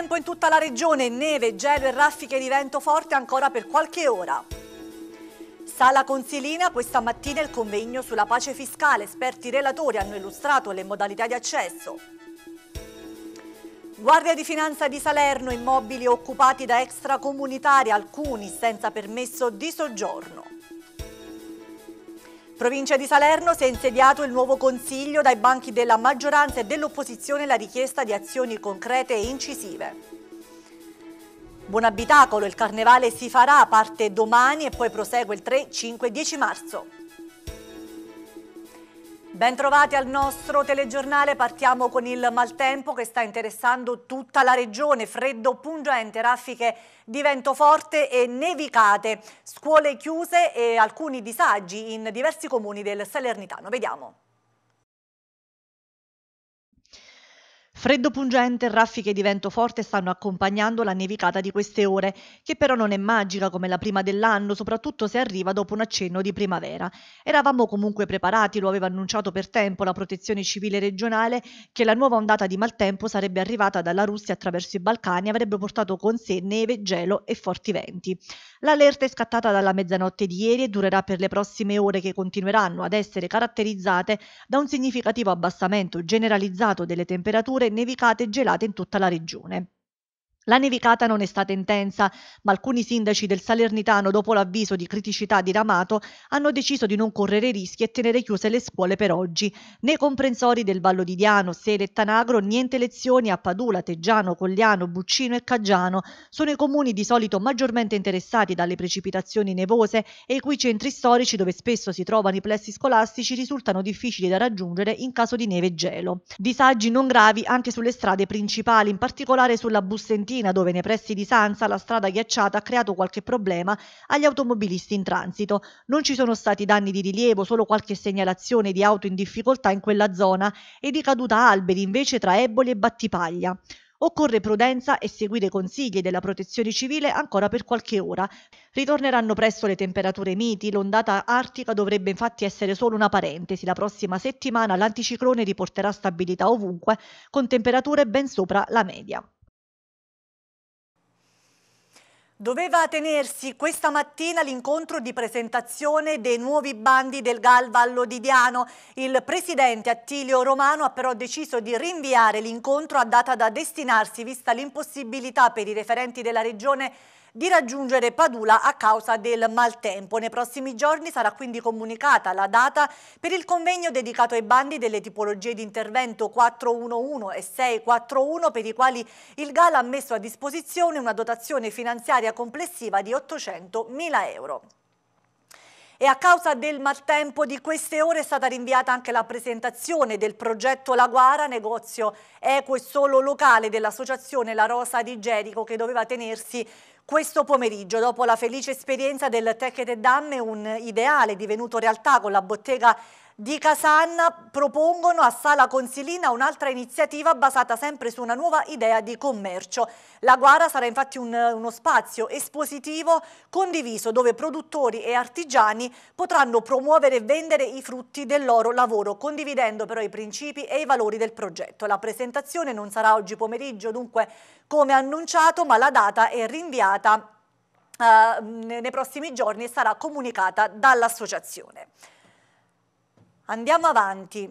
tempo in tutta la regione, neve, gel, e raffiche di vento forte ancora per qualche ora. Sala Consilina, questa mattina il convegno sulla pace fiscale, esperti relatori hanno illustrato le modalità di accesso. Guardia di Finanza di Salerno, immobili occupati da extracomunitari, alcuni senza permesso di soggiorno. Provincia di Salerno si è insediato il nuovo Consiglio dai banchi della maggioranza e dell'opposizione la richiesta di azioni concrete e incisive. Buon abitacolo, il carnevale si farà, parte domani e poi prosegue il 3, 5 10 marzo. Bentrovati al nostro telegiornale, partiamo con il maltempo che sta interessando tutta la regione, freddo pungente, raffiche di vento forte e nevicate, scuole chiuse e alcuni disagi in diversi comuni del Salernitano. Vediamo. Freddo pungente, raffiche di vento forte stanno accompagnando la nevicata di queste ore, che però non è magica come la prima dell'anno, soprattutto se arriva dopo un accenno di primavera. Eravamo comunque preparati, lo aveva annunciato per tempo la Protezione Civile regionale, che la nuova ondata di maltempo sarebbe arrivata dalla Russia attraverso i Balcani e avrebbe portato con sé neve, gelo e forti venti. L'allerta è scattata dalla mezzanotte di ieri e durerà per le prossime ore che continueranno ad essere caratterizzate da un significativo abbassamento generalizzato delle temperature nevicate e gelate in tutta la regione. La nevicata non è stata intensa, ma alcuni sindaci del Salernitano, dopo l'avviso di criticità diramato, hanno deciso di non correre rischi e tenere chiuse le scuole per oggi. Nei comprensori del Vallo di Diano, Sele e Tanagro, niente lezioni a Padula, Teggiano, Cogliano, Buccino e Caggiano. Sono i comuni di solito maggiormente interessati dalle precipitazioni nevose e i cui centri storici, dove spesso si trovano i plessi scolastici, risultano difficili da raggiungere in caso di neve e gelo. Disagi non gravi anche sulle strade principali, in particolare sulla Bussentino Fiorentina, dove nei pressi di Sanza la strada ghiacciata ha creato qualche problema agli automobilisti in transito. Non ci sono stati danni di rilievo, solo qualche segnalazione di auto in difficoltà in quella zona e di caduta alberi invece tra eboli e battipaglia. Occorre prudenza e seguire i consigli della protezione civile ancora per qualche ora. Ritorneranno presto le temperature miti, l'ondata artica dovrebbe infatti essere solo una parentesi. La prossima settimana l'anticiclone riporterà stabilità ovunque, con temperature ben sopra la media. Doveva tenersi questa mattina l'incontro di presentazione dei nuovi bandi del GAL Vallodidiano. Il presidente Attilio Romano ha però deciso di rinviare l'incontro a data da destinarsi vista l'impossibilità per i referenti della regione di raggiungere Padula a causa del maltempo. Nei prossimi giorni sarà quindi comunicata la data per il convegno dedicato ai bandi delle tipologie di intervento 411 e 641 per i quali il Gala ha messo a disposizione una dotazione finanziaria complessiva di 800.000 euro. E a causa del maltempo di queste ore è stata rinviata anche la presentazione del progetto La Guara, negozio eco e solo locale dell'associazione La Rosa di Gerico che doveva tenersi questo pomeriggio, dopo la felice esperienza del Tecchete Damme, un ideale divenuto realtà con la bottega di Casanna propongono a Sala Consilina un'altra iniziativa basata sempre su una nuova idea di commercio. La Guara sarà infatti un, uno spazio espositivo condiviso dove produttori e artigiani potranno promuovere e vendere i frutti del loro lavoro, condividendo però i principi e i valori del progetto. La presentazione non sarà oggi pomeriggio, dunque come annunciato, ma la data è rinviata eh, nei prossimi giorni e sarà comunicata dall'associazione. Andiamo avanti.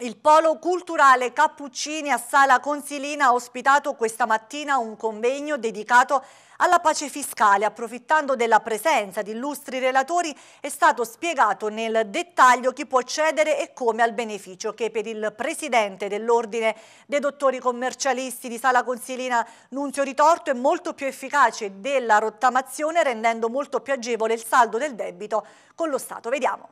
Il Polo Culturale Cappuccini a Sala Consilina ha ospitato questa mattina un convegno dedicato alla pace fiscale. Approfittando della presenza di illustri relatori è stato spiegato nel dettaglio chi può cedere e come al beneficio che per il presidente dell'Ordine dei Dottori Commercialisti di Sala Consilina Nunzio Ritorto è molto più efficace della rottamazione rendendo molto più agevole il saldo del debito con lo Stato. Vediamo.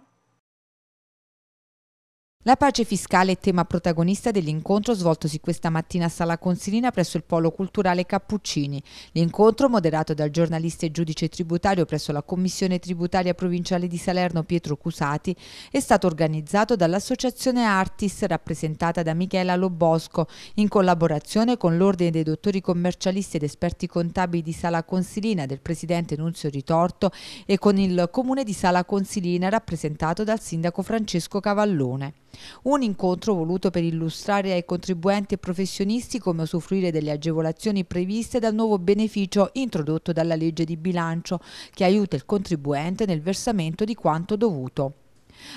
La pace fiscale è tema protagonista dell'incontro svoltosi questa mattina a Sala Consilina presso il Polo Culturale Cappuccini. L'incontro, moderato dal giornalista e giudice tributario presso la Commissione Tributaria Provinciale di Salerno Pietro Cusati, è stato organizzato dall'Associazione Artis rappresentata da Michela Lobosco in collaborazione con l'Ordine dei Dottori Commercialisti ed Esperti Contabili di Sala Consilina del Presidente Nunzio Ritorto e con il Comune di Sala Consilina rappresentato dal Sindaco Francesco Cavallone. Un incontro voluto per illustrare ai contribuenti e professionisti come usufruire delle agevolazioni previste dal nuovo beneficio introdotto dalla legge di bilancio che aiuta il contribuente nel versamento di quanto dovuto.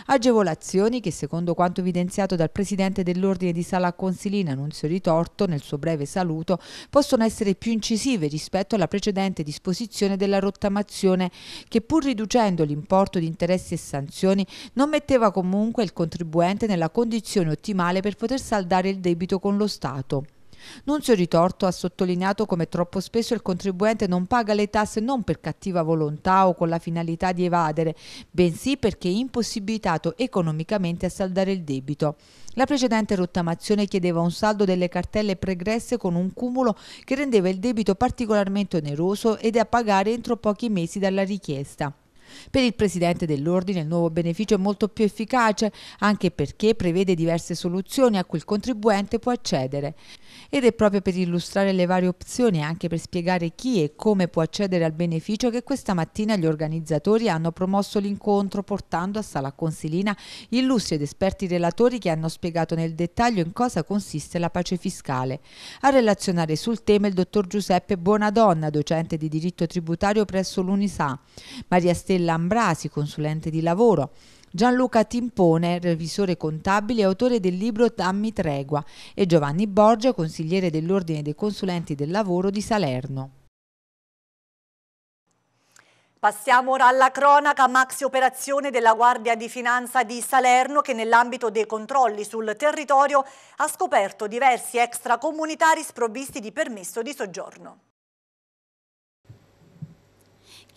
Agevolazioni che, secondo quanto evidenziato dal presidente dell'Ordine di Sala Consilina, Nunzio Ritorto, nel suo breve saluto, possono essere più incisive rispetto alla precedente disposizione della rottamazione che, pur riducendo l'importo di interessi e sanzioni, non metteva comunque il contribuente nella condizione ottimale per poter saldare il debito con lo Stato. Nunzio Ritorto ha sottolineato come troppo spesso il contribuente non paga le tasse non per cattiva volontà o con la finalità di evadere, bensì perché è impossibilitato economicamente a saldare il debito. La precedente rottamazione chiedeva un saldo delle cartelle pregresse con un cumulo che rendeva il debito particolarmente oneroso ed è a pagare entro pochi mesi dalla richiesta. Per il presidente dell'ordine il nuovo beneficio è molto più efficace, anche perché prevede diverse soluzioni a cui il contribuente può accedere ed è proprio per illustrare le varie opzioni e anche per spiegare chi e come può accedere al beneficio che questa mattina gli organizzatori hanno promosso l'incontro portando a Sala Consilina illustri ed esperti relatori che hanno spiegato nel dettaglio in cosa consiste la pace fiscale. A relazionare sul tema il dottor Giuseppe Bonadonna, docente di diritto tributario presso l'UNISA, Maria Stella Ambrasi, consulente di lavoro, Gianluca Timpone, revisore contabile e autore del libro Dammi Tregua, e Giovanni Borgia, consigliere dell'Ordine dei Consulenti del Lavoro di Salerno. Passiamo ora alla cronaca maxi operazione della Guardia di Finanza di Salerno che nell'ambito dei controlli sul territorio ha scoperto diversi extracomunitari sprovvisti di permesso di soggiorno.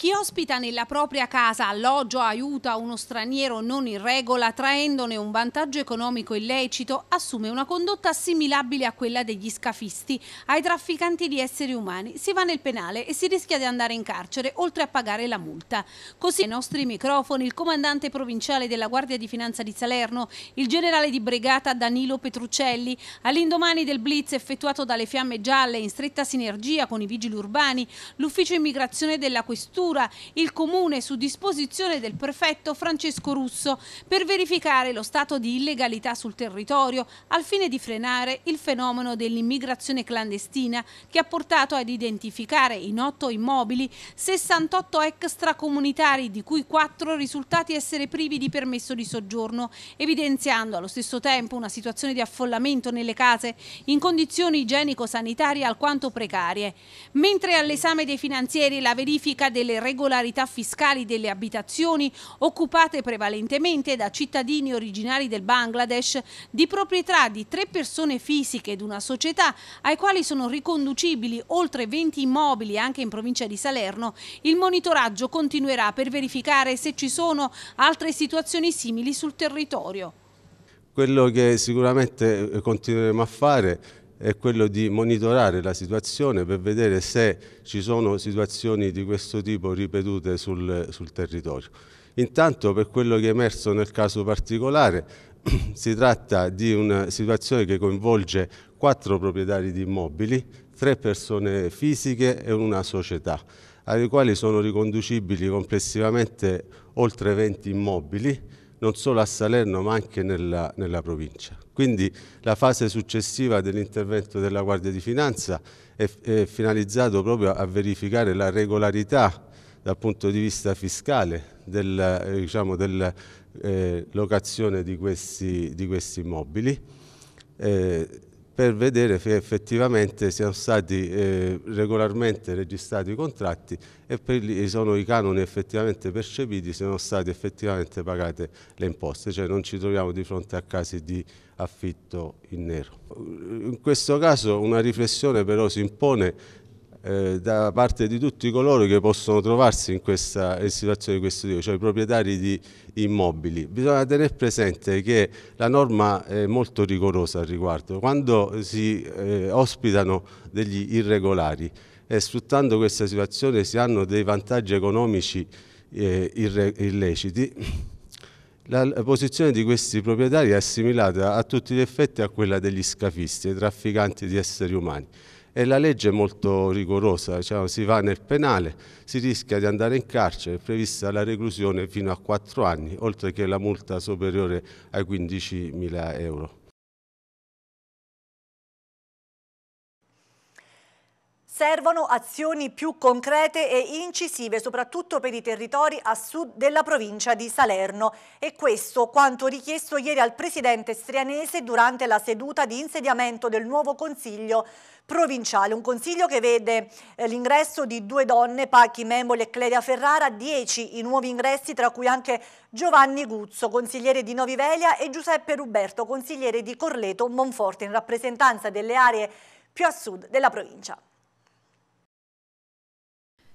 Chi ospita nella propria casa alloggio aiuta uno straniero non in regola traendone un vantaggio economico illecito assume una condotta assimilabile a quella degli scafisti. Ai trafficanti di esseri umani si va nel penale e si rischia di andare in carcere oltre a pagare la multa. Così ai nostri microfoni il comandante provinciale della Guardia di Finanza di Salerno, il generale di brigata Danilo Petruccelli, all'indomani del blitz effettuato dalle Fiamme Gialle in stretta sinergia con i vigili urbani, l'ufficio immigrazione della Questura prefettura, il comune su disposizione del prefetto Francesco Russo per verificare lo stato di illegalità sul territorio al fine di frenare il fenomeno dell'immigrazione clandestina che ha portato ad identificare in otto immobili 68 extracomunitari di cui quattro risultati essere privi di permesso di soggiorno, evidenziando allo stesso tempo una situazione di affollamento nelle case in condizioni igienico-sanitarie alquanto precarie. Mentre all'esame dei finanzieri la verifica delle irregolarità fiscali delle abitazioni occupate prevalentemente da cittadini originari del Bangladesh di proprietà di tre persone fisiche ed una società ai quali sono riconducibili oltre 20 immobili anche in provincia di Salerno, il monitoraggio continuerà per verificare se ci sono altre situazioni simili sul territorio. Quello che sicuramente continueremo a fare è quello di monitorare la situazione per vedere se ci sono situazioni di questo tipo ripetute sul, sul territorio. Intanto per quello che è emerso nel caso particolare si tratta di una situazione che coinvolge quattro proprietari di immobili, tre persone fisiche e una società, alle quali sono riconducibili complessivamente oltre 20 immobili, non solo a Salerno ma anche nella, nella provincia. Quindi la fase successiva dell'intervento della Guardia di Finanza è, è finalizzata proprio a verificare la regolarità dal punto di vista fiscale della eh, diciamo, del, eh, locazione di questi, di questi immobili. Eh, per vedere se effettivamente siano stati eh, regolarmente registrati i contratti e per, sono i canoni effettivamente percepiti, se sono state effettivamente pagate le imposte, cioè non ci troviamo di fronte a casi di affitto in nero. In questo caso una riflessione però si impone eh, da parte di tutti coloro che possono trovarsi in questa in situazione di questo tipo, cioè i proprietari di immobili. Bisogna tenere presente che la norma è molto rigorosa al riguardo. Quando si eh, ospitano degli irregolari e eh, sfruttando questa situazione si hanno dei vantaggi economici eh, illeciti, la posizione di questi proprietari è assimilata a tutti gli effetti a quella degli scafisti, i trafficanti di esseri umani e la legge è molto rigorosa, diciamo, si va nel penale, si rischia di andare in carcere, è prevista la reclusione fino a 4 anni, oltre che la multa superiore ai 15.000 euro. Servono azioni più concrete e incisive, soprattutto per i territori a sud della provincia di Salerno. E questo quanto richiesto ieri al presidente strianese durante la seduta di insediamento del nuovo Consiglio provinciale. Un consiglio che vede eh, l'ingresso di due donne, Pachi Memoli e Cleria Ferrara, dieci i nuovi ingressi, tra cui anche Giovanni Guzzo, consigliere di Noviveglia, e Giuseppe Ruberto, consigliere di Corleto Monforte, in rappresentanza delle aree più a sud della provincia.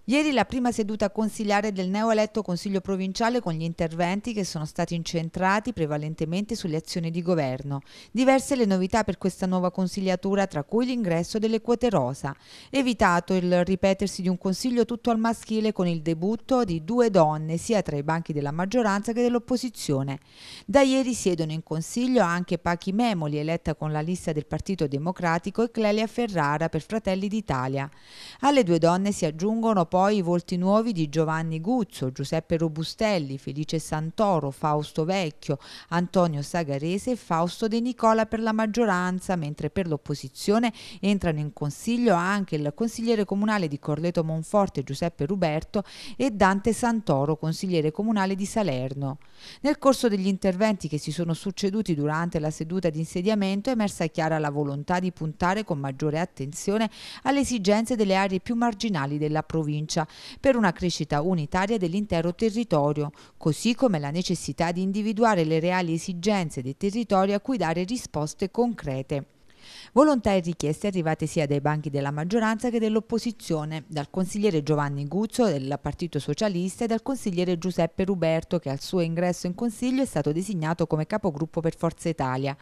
Ieri la prima seduta consigliare del neoeletto Consiglio provinciale con gli interventi che sono stati incentrati prevalentemente sulle azioni di governo. Diverse le novità per questa nuova consigliatura, tra cui l'ingresso delle quote rosa. Evitato il ripetersi di un consiglio tutto al maschile con il debutto di due donne, sia tra i banchi della maggioranza che dell'opposizione. Da ieri siedono in consiglio anche Pachi Memoli, eletta con la lista del Partito Democratico, e Clelia Ferrara per Fratelli d'Italia. Alle due donne si aggiungono poi poi i volti nuovi di Giovanni Guzzo, Giuseppe Robustelli, Felice Santoro, Fausto Vecchio, Antonio Sagarese e Fausto De Nicola per la maggioranza, mentre per l'opposizione entrano in consiglio anche il consigliere comunale di Corleto Monforte Giuseppe Ruberto e Dante Santoro, consigliere comunale di Salerno. Nel corso degli interventi che si sono succeduti durante la seduta di insediamento è emersa chiara la volontà di puntare con maggiore attenzione alle esigenze delle aree più marginali della provincia provincia per una crescita unitaria dell'intero territorio, così come la necessità di individuare le reali esigenze dei territori a cui dare risposte concrete. Volontà e richieste arrivate sia dai banchi della maggioranza che dell'opposizione, dal consigliere Giovanni Guzzo del Partito Socialista e dal consigliere Giuseppe Ruberto che al suo ingresso in consiglio è stato designato come capogruppo per Forza Italia.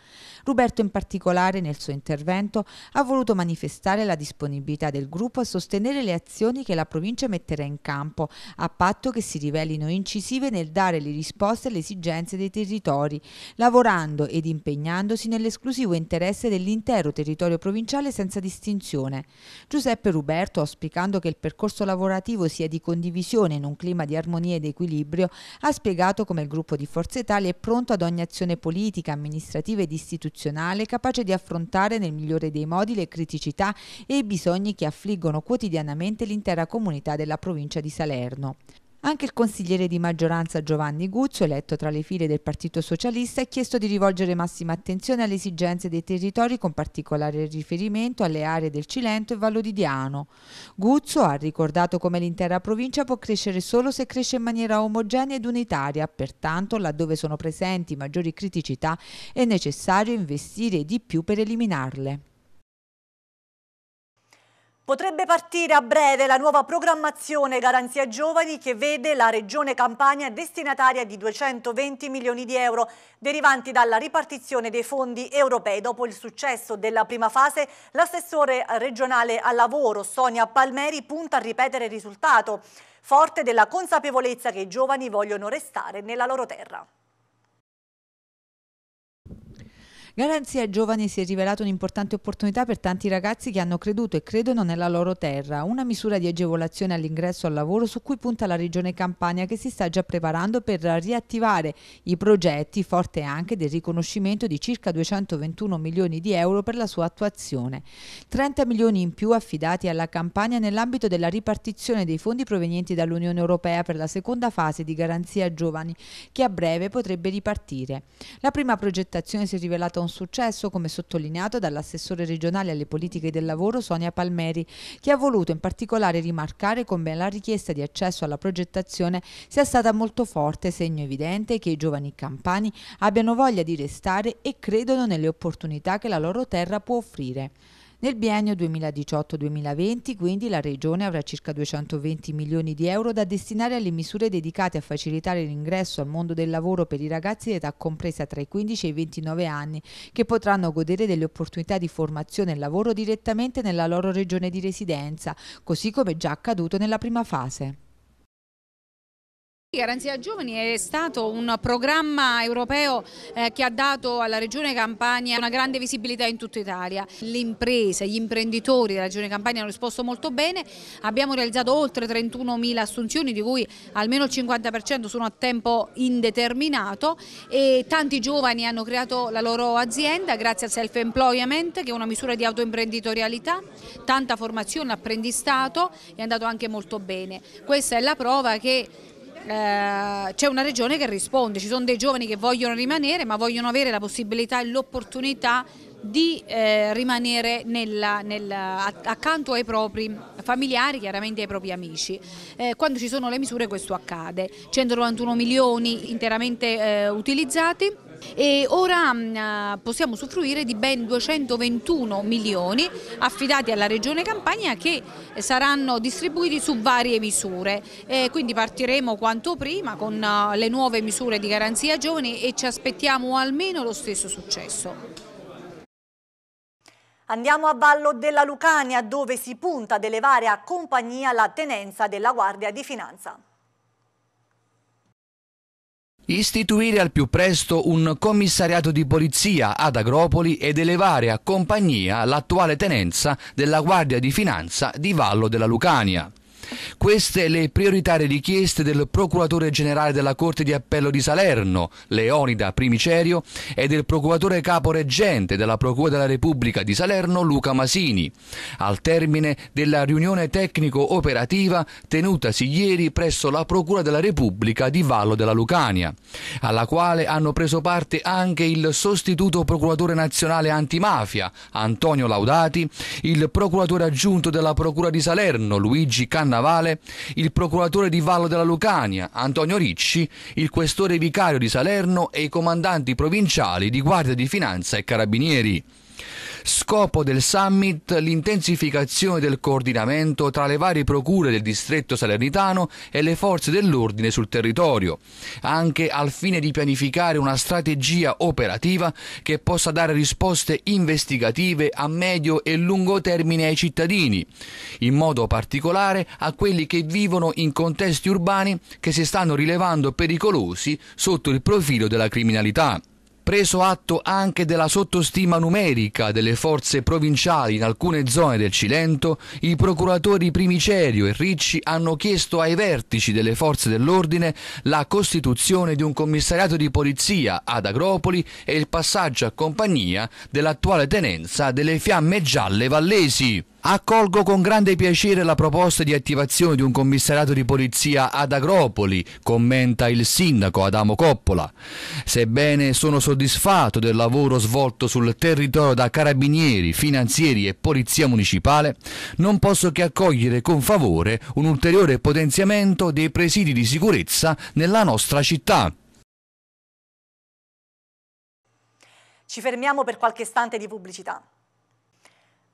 Ruberto in particolare nel suo intervento ha voluto manifestare la disponibilità del gruppo a sostenere le azioni che la provincia metterà in campo, a patto che si rivelino incisive nel dare le risposte alle esigenze dei territori, lavorando ed impegnandosi nell'esclusivo interesse dell'intero l'intero territorio provinciale senza distinzione. Giuseppe Ruberto, auspicando che il percorso lavorativo sia di condivisione in un clima di armonia ed equilibrio, ha spiegato come il gruppo di Forza Italia è pronto ad ogni azione politica, amministrativa ed istituzionale capace di affrontare nel migliore dei modi le criticità e i bisogni che affliggono quotidianamente l'intera comunità della provincia di Salerno. Anche il consigliere di maggioranza Giovanni Guzzo, eletto tra le file del Partito Socialista, ha chiesto di rivolgere massima attenzione alle esigenze dei territori con particolare riferimento alle aree del Cilento e Vallo di Diano. Guzzo ha ricordato come l'intera provincia può crescere solo se cresce in maniera omogenea ed unitaria, pertanto laddove sono presenti maggiori criticità è necessario investire di più per eliminarle. Potrebbe partire a breve la nuova programmazione Garanzia Giovani che vede la Regione Campania destinataria di 220 milioni di euro derivanti dalla ripartizione dei fondi europei. Dopo il successo della prima fase, l'assessore regionale al lavoro Sonia Palmeri punta a ripetere il risultato, forte della consapevolezza che i giovani vogliono restare nella loro terra. Garanzia Giovani si è rivelata un'importante opportunità per tanti ragazzi che hanno creduto e credono nella loro terra, una misura di agevolazione all'ingresso al lavoro su cui punta la Regione Campania che si sta già preparando per riattivare i progetti, forte anche del riconoscimento di circa 221 milioni di euro per la sua attuazione. 30 milioni in più affidati alla Campania nell'ambito della ripartizione dei fondi provenienti dall'Unione Europea per la seconda fase di Garanzia Giovani, che a breve potrebbe ripartire. La prima progettazione si è rivelata un successo, come sottolineato dall'assessore regionale alle politiche del lavoro Sonia Palmeri, che ha voluto in particolare rimarcare come la richiesta di accesso alla progettazione sia stata molto forte, segno evidente che i giovani campani abbiano voglia di restare e credono nelle opportunità che la loro terra può offrire. Nel biennio 2018-2020 quindi la Regione avrà circa 220 milioni di euro da destinare alle misure dedicate a facilitare l'ingresso al mondo del lavoro per i ragazzi di età compresa tra i 15 e i 29 anni che potranno godere delle opportunità di formazione e lavoro direttamente nella loro regione di residenza, così come già accaduto nella prima fase. Garanzia Giovani è stato un programma europeo eh, che ha dato alla Regione Campania una grande visibilità in tutta Italia. Le imprese, gli imprenditori della Regione Campania hanno risposto molto bene, abbiamo realizzato oltre 31.000 assunzioni di cui almeno il 50% sono a tempo indeterminato e tanti giovani hanno creato la loro azienda grazie al self-employment che è una misura di autoimprenditorialità, tanta formazione, apprendistato è andato anche molto bene. Questa è la prova che eh, c'è una regione che risponde, ci sono dei giovani che vogliono rimanere ma vogliono avere la possibilità e l'opportunità di eh, rimanere nella, nella, accanto ai propri familiari, chiaramente ai propri amici. Eh, quando ci sono le misure questo accade, 191 milioni interamente eh, utilizzati e ora mm, eh, possiamo usufruire di ben 221 milioni affidati alla Regione Campania che saranno distribuiti su varie misure. E eh, quindi partiremo quanto prima con eh, le nuove misure di garanzia giovani e ci aspettiamo almeno lo stesso successo. Andiamo a Vallo della Lucania dove si punta ad elevare a compagnia la tenenza della Guardia di Finanza. Istituire al più presto un commissariato di polizia ad Agropoli ed elevare a compagnia l'attuale tenenza della Guardia di Finanza di Vallo della Lucania. Queste le prioritarie richieste del procuratore generale della Corte di Appello di Salerno, Leonida Primicerio, e del procuratore capo reggente della Procura della Repubblica di Salerno, Luca Masini, al termine della riunione tecnico-operativa tenutasi ieri presso la Procura della Repubblica di Vallo della Lucania, alla quale hanno preso parte anche il sostituto procuratore nazionale antimafia, Antonio Laudati, il procuratore aggiunto della Procura di Salerno, Luigi Canna Carnavale, il procuratore di Vallo della Lucania, Antonio Ricci, il questore vicario di Salerno e i comandanti provinciali di Guardia di Finanza e Carabinieri. Scopo del summit l'intensificazione del coordinamento tra le varie procure del distretto salernitano e le forze dell'ordine sul territorio, anche al fine di pianificare una strategia operativa che possa dare risposte investigative a medio e lungo termine ai cittadini, in modo particolare a quelli che vivono in contesti urbani che si stanno rilevando pericolosi sotto il profilo della criminalità preso atto anche della sottostima numerica delle forze provinciali in alcune zone del Cilento, i procuratori Primicerio e Ricci hanno chiesto ai vertici delle forze dell'ordine la costituzione di un commissariato di polizia ad Agropoli e il passaggio a compagnia dell'attuale tenenza delle fiamme gialle vallesi. Accolgo con grande piacere la proposta di attivazione di un commissariato di polizia ad Agropoli, commenta il sindaco Adamo Coppola. Sebbene sono soddisfatto del lavoro svolto sul territorio da carabinieri, finanzieri e polizia municipale, non posso che accogliere con favore un ulteriore potenziamento dei presidi di sicurezza nella nostra città. Ci fermiamo per qualche istante di pubblicità.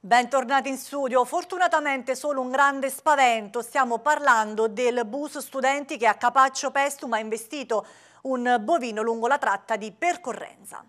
Bentornati in studio. Fortunatamente solo un grande spavento. Stiamo parlando del bus studenti che a Capaccio Pestum ha investito un bovino lungo la tratta di percorrenza.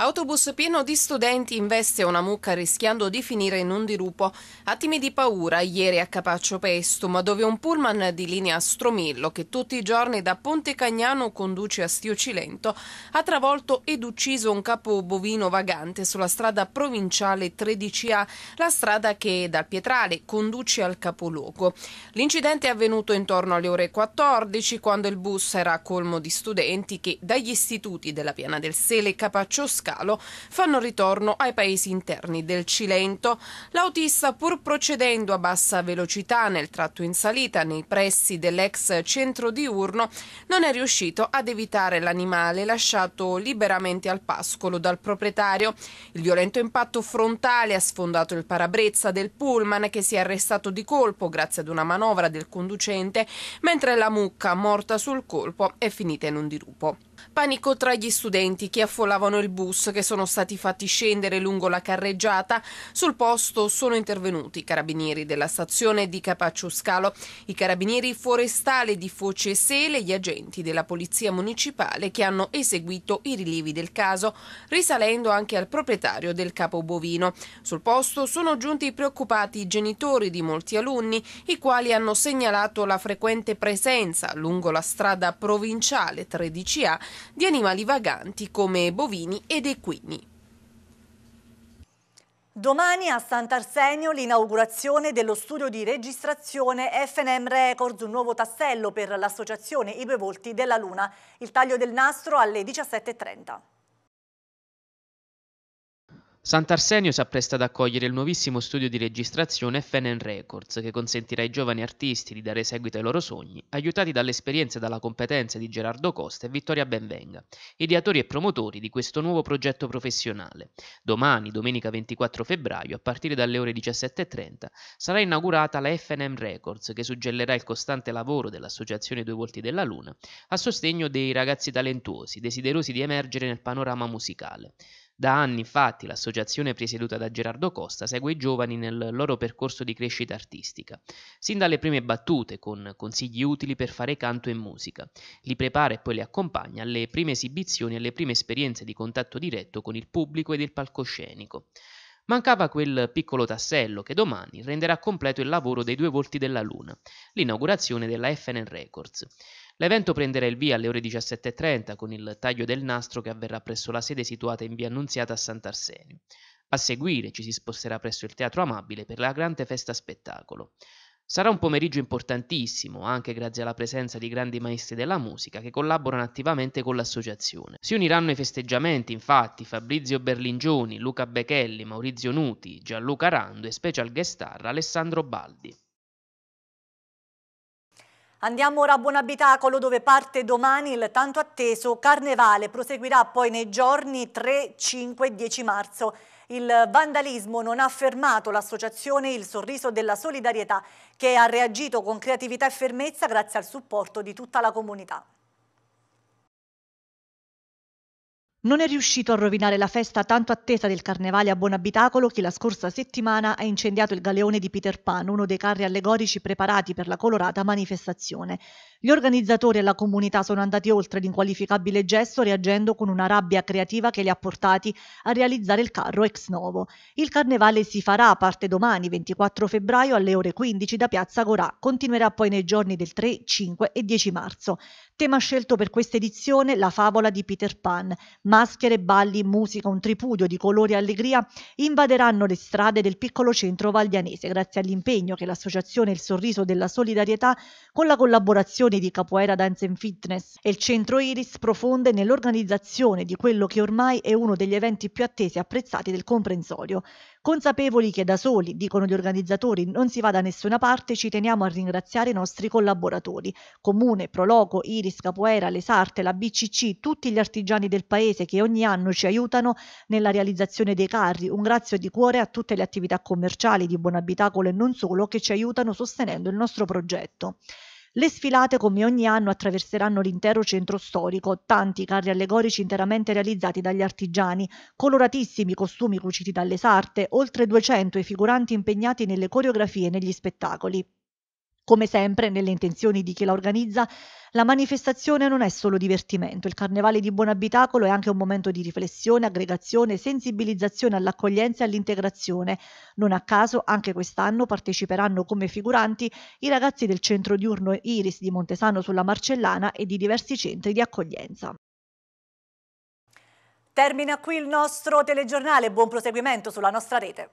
Autobus pieno di studenti investe una mucca rischiando di finire in un dirupo. Attimi di paura ieri a Capaccio Pestum, dove un pullman di linea Stromillo, che tutti i giorni da Ponte Cagnano conduce a Stio Cilento, ha travolto ed ucciso un capo bovino vagante sulla strada provinciale 13A, la strada che dal Pietrale conduce al capoluogo. L'incidente è avvenuto intorno alle ore 14, quando il bus era colmo di studenti che dagli istituti della Piana del Sele Capaccio Scala scalo fanno ritorno ai paesi interni del Cilento. L'autista, pur procedendo a bassa velocità nel tratto in salita nei pressi dell'ex centro diurno, non è riuscito ad evitare l'animale lasciato liberamente al pascolo dal proprietario. Il violento impatto frontale ha sfondato il parabrezza del pullman che si è arrestato di colpo grazie ad una manovra del conducente, mentre la mucca morta sul colpo è finita in un dirupo. Panico tra gli studenti che affollavano il bus che sono stati fatti scendere lungo la carreggiata. Sul posto sono intervenuti i carabinieri della stazione di Capaccio Scalo, i carabinieri forestali di Foce Sele e gli agenti della polizia municipale che hanno eseguito i rilievi del caso, risalendo anche al proprietario del capo bovino. Sul posto sono giunti preoccupati i genitori di molti alunni, i quali hanno segnalato la frequente presenza lungo la strada provinciale 13A di animali vaganti come bovini ed equini. Domani a Sant'Arsenio l'inaugurazione dello studio di registrazione FNM Records, un nuovo tassello per l'associazione I Due Volti della Luna. Il taglio del nastro alle 17.30. Sant'Arsenio si appresta ad accogliere il nuovissimo studio di registrazione Fenen Records, che consentirà ai giovani artisti di dare seguito ai loro sogni, aiutati dall'esperienza e dalla competenza di Gerardo Costa e Vittoria Benvenga, ideatori e promotori di questo nuovo progetto professionale. Domani, domenica 24 febbraio, a partire dalle ore 17.30, sarà inaugurata la FNM Records, che suggellerà il costante lavoro dell'Associazione Due Volti della Luna a sostegno dei ragazzi talentuosi, desiderosi di emergere nel panorama musicale. Da anni, infatti, l'associazione presieduta da Gerardo Costa segue i giovani nel loro percorso di crescita artistica, sin dalle prime battute, con consigli utili per fare canto e musica. Li prepara e poi li accompagna alle prime esibizioni e alle prime esperienze di contatto diretto con il pubblico ed il palcoscenico. Mancava quel piccolo tassello che domani renderà completo il lavoro dei due volti della Luna, l'inaugurazione della FNN Records. L'evento prenderà il via alle ore 17.30 con il taglio del nastro che avverrà presso la sede situata in via Annunziata a Sant'Arsenio. A seguire ci si sposterà presso il Teatro Amabile per la grande festa spettacolo. Sarà un pomeriggio importantissimo, anche grazie alla presenza di grandi maestri della musica che collaborano attivamente con l'associazione. Si uniranno ai festeggiamenti, infatti, Fabrizio Berlingioni, Luca Bechelli, Maurizio Nuti, Gianluca Rando e special guest star Alessandro Baldi. Andiamo ora a Buonabitacolo dove parte domani il tanto atteso Carnevale, proseguirà poi nei giorni 3, 5 e 10 marzo. Il vandalismo non ha fermato l'associazione Il Sorriso della Solidarietà che ha reagito con creatività e fermezza grazie al supporto di tutta la comunità. Non è riuscito a rovinare la festa tanto attesa del carnevale a Buonabitacolo che la scorsa settimana ha incendiato il galeone di Peter Pan, uno dei carri allegorici preparati per la colorata manifestazione. Gli organizzatori e la comunità sono andati oltre l'inqualificabile gesto reagendo con una rabbia creativa che li ha portati a realizzare il carro ex novo. Il carnevale si farà a parte domani 24 febbraio alle ore 15 da Piazza Gorà, continuerà poi nei giorni del 3, 5 e 10 marzo. Tema scelto per questa edizione la favola di Peter Pan. Maschere, balli, musica, un tripudio di colori e allegria invaderanno le strade del piccolo centro valdianese grazie all'impegno che l'associazione Il Sorriso della Solidarietà con la collaborazione lezioni di capoeira dance and fitness e il centro Iris profonde nell'organizzazione di quello che ormai è uno degli eventi più attesi e apprezzati del comprensorio. Consapevoli che da soli, dicono gli organizzatori, non si va da nessuna parte, ci teniamo a ringraziare i nostri collaboratori. Comune, Proloco, Iris, Capoeira, Lesarte, la BCC, tutti gli artigiani del paese che ogni anno ci aiutano nella realizzazione dei carri. Un grazie di cuore a tutte le attività commerciali di Buon Abitacolo e non solo che ci aiutano sostenendo il nostro progetto. Le sfilate, come ogni anno, attraverseranno l'intero centro storico, tanti carri allegorici interamente realizzati dagli artigiani, coloratissimi costumi cuciti dalle sarte, oltre 200 i figuranti impegnati nelle coreografie e negli spettacoli. Come sempre, nelle intenzioni di chi la organizza, la manifestazione non è solo divertimento, il carnevale di Buon Abitacolo è anche un momento di riflessione, aggregazione, sensibilizzazione all'accoglienza e all'integrazione. Non a caso, anche quest'anno parteciperanno come figuranti i ragazzi del centro diurno Iris di Montesano sulla Marcellana e di diversi centri di accoglienza. Termina qui il nostro telegiornale, buon proseguimento sulla nostra rete.